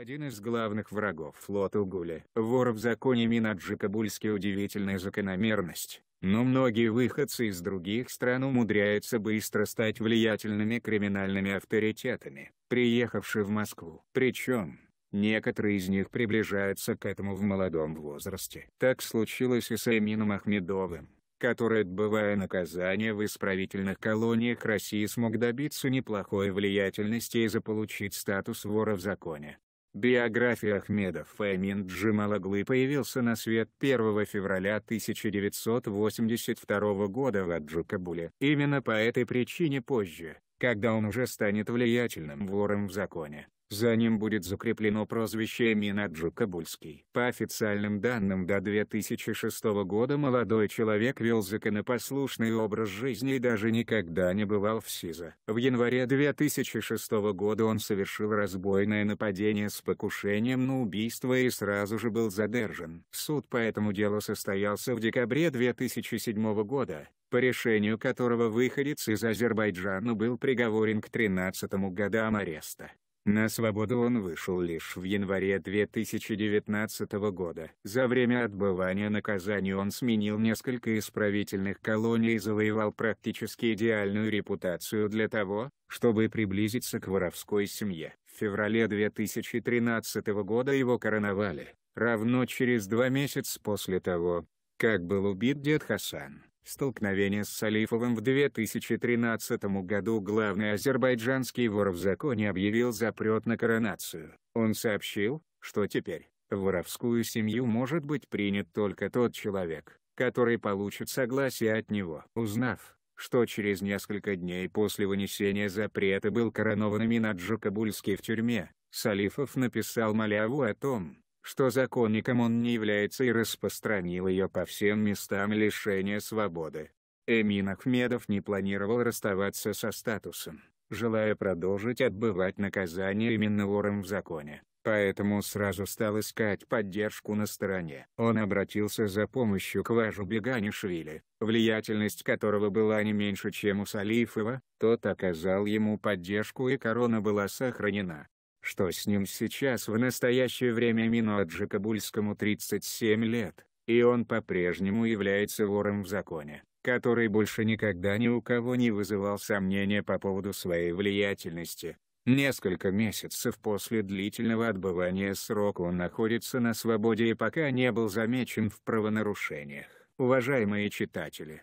Один из главных врагов флота Угули. Вор в законе Минаджи Кабульский удивительная закономерность. Но многие выходцы из других стран умудряются быстро стать влиятельными криминальными авторитетами, приехавшие в Москву. Причем, Некоторые из них приближаются к этому в молодом возрасте. Так случилось и с Эмином Ахмедовым, который, отбывая наказание в исправительных колониях России смог добиться неплохой влиятельности и заполучить статус вора в законе. Биография Ахмеда Файмин Джималаглы появился на свет 1 февраля 1982 года в Аджукабуле. Именно по этой причине позже, когда он уже станет влиятельным вором в законе, за ним будет закреплено прозвище Минаджу Кабульский. По официальным данным до 2006 года молодой человек вел законопослушный образ жизни и даже никогда не бывал в СИЗО. В январе 2006 года он совершил разбойное нападение с покушением на убийство и сразу же был задержан. Суд по этому делу состоялся в декабре 2007 года, по решению которого выходец из Азербайджана был приговорен к 13 годам ареста. На свободу он вышел лишь в январе 2019 года. За время отбывания наказания он сменил несколько исправительных колоний и завоевал практически идеальную репутацию для того, чтобы приблизиться к воровской семье. В феврале 2013 года его короновали, равно через два месяца после того, как был убит дед Хасан. Столкновение с Салифовым в 2013 году главный азербайджанский вор в законе объявил запрет на коронацию. Он сообщил, что теперь, в воровскую семью может быть принят только тот человек, который получит согласие от него. Узнав, что через несколько дней после вынесения запрета был коронован Минаджу Кабульский в тюрьме, Салифов написал Маляву о том, что законником он не является и распространил ее по всем местам лишения свободы. Эмин Ахмедов не планировал расставаться со статусом, желая продолжить отбывать наказание именно вором в законе, поэтому сразу стал искать поддержку на стороне. Он обратился за помощью к Важу Беганишвили, влиятельность которого была не меньше чем у Салифова, тот оказал ему поддержку и корона была сохранена что с ним сейчас в настоящее время Миноджи Кабульскому 37 лет, и он по-прежнему является вором в законе, который больше никогда ни у кого не вызывал сомнения по поводу своей влиятельности. Несколько месяцев после длительного отбывания срока он находится на свободе и пока не был замечен в правонарушениях. Уважаемые читатели,